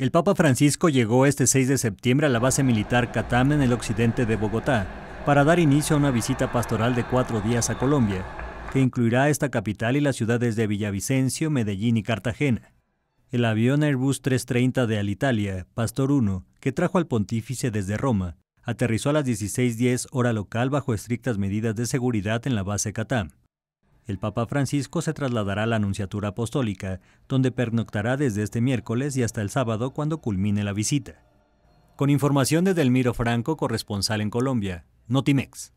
El Papa Francisco llegó este 6 de septiembre a la base militar Catam en el occidente de Bogotá para dar inicio a una visita pastoral de cuatro días a Colombia, que incluirá esta capital y las ciudades de Villavicencio, Medellín y Cartagena. El avión Airbus 330 de Alitalia, Pastor 1, que trajo al pontífice desde Roma, aterrizó a las 16.10 hora local bajo estrictas medidas de seguridad en la base Catam el Papa Francisco se trasladará a la Anunciatura Apostólica, donde pernoctará desde este miércoles y hasta el sábado cuando culmine la visita. Con información de Delmiro Franco, corresponsal en Colombia, Notimex.